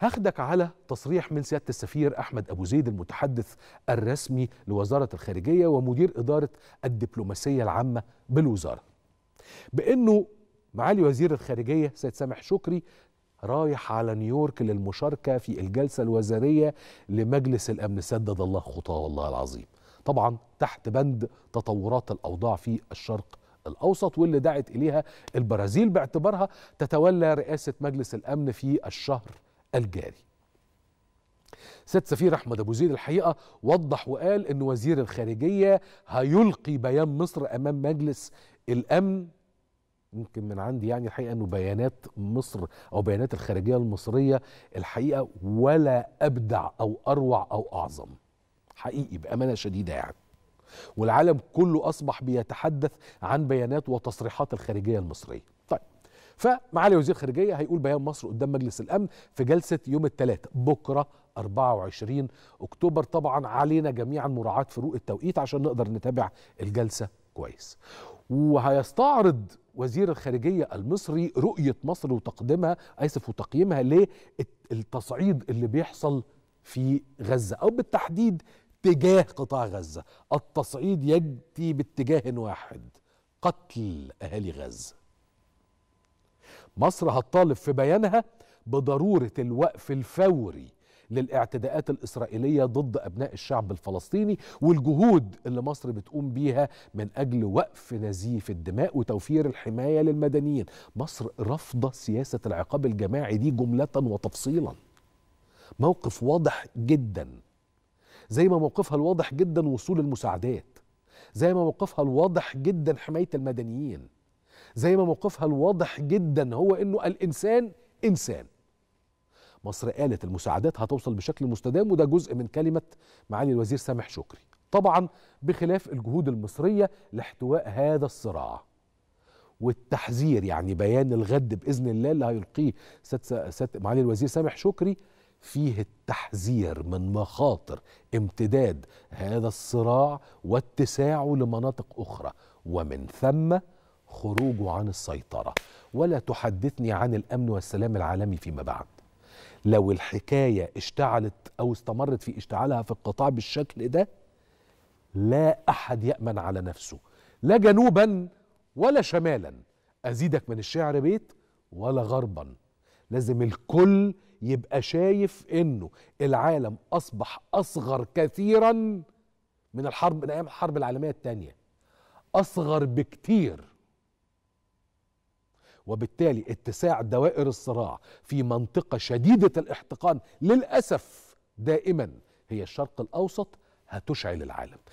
هاخدك على تصريح من سياده السفير احمد ابو زيد المتحدث الرسمي لوزاره الخارجيه ومدير اداره الدبلوماسيه العامه بالوزاره بانه معالي وزير الخارجيه سيد سامح شكري رايح على نيويورك للمشاركه في الجلسه الوزاريه لمجلس الامن سدد الله خطاه والله العظيم طبعا تحت بند تطورات الاوضاع في الشرق الأوسط واللي دعت إليها البرازيل باعتبارها تتولى رئاسة مجلس الأمن في الشهر الجاري سيد سفير احمد ابو زيد الحقيقه وضح وقال ان وزير الخارجيه هيلقي بيان مصر امام مجلس الامن يمكن من عندي يعني الحقيقه انه بيانات مصر او بيانات الخارجيه المصريه الحقيقه ولا ابدع او اروع او اعظم حقيقي بامانه شديده يعني والعالم كله اصبح بيتحدث عن بيانات وتصريحات الخارجيه المصريه فمعالي وزير الخارجيه هيقول بيان مصر قدام مجلس الامن في جلسه يوم الثلاثاء بكره 24 اكتوبر طبعا علينا جميعا مراعاه فروق التوقيت عشان نقدر نتابع الجلسه كويس وهيستعرض وزير الخارجيه المصري رؤيه مصر وتقديمها اسف وتقييمها للتصعيد اللي بيحصل في غزه او بالتحديد تجاه قطاع غزه التصعيد يجدي باتجاه واحد قتل اهالي غزه مصر هتطالب في بيانها بضروره الوقف الفوري للاعتداءات الاسرائيليه ضد ابناء الشعب الفلسطيني والجهود اللي مصر بتقوم بيها من اجل وقف نزيف الدماء وتوفير الحمايه للمدنيين، مصر رافضه سياسه العقاب الجماعي دي جمله وتفصيلا. موقف واضح جدا. زي ما موقفها الواضح جدا وصول المساعدات. زي ما موقفها الواضح جدا حمايه المدنيين. زي ما موقفها الواضح جدا هو انه الانسان انسان مصر قالت المساعدات هتوصل بشكل مستدام وده جزء من كلمة معالي الوزير سامح شكري طبعا بخلاف الجهود المصرية لاحتواء هذا الصراع والتحذير يعني بيان الغد بإذن الله اللي هيلقيه ست ست معالي الوزير سامح شكري فيه التحذير من مخاطر امتداد هذا الصراع واتساعه لمناطق أخرى ومن ثم خروجه عن السيطرة ولا تحدثني عن الأمن والسلام العالمي فيما بعد لو الحكاية اشتعلت أو استمرت في اشتعالها في القطاع بالشكل ده لا أحد يأمن على نفسه لا جنوبا ولا شمالا أزيدك من الشعر بيت ولا غربا لازم الكل يبقى شايف انه العالم اصبح اصغر كثيرا من الحرب من ايام الحرب العالميه الثانيه اصغر بكتير وبالتالي اتساع دوائر الصراع في منطقة شديدة الاحتقان للأسف دائما هي الشرق الأوسط هتشعل العالم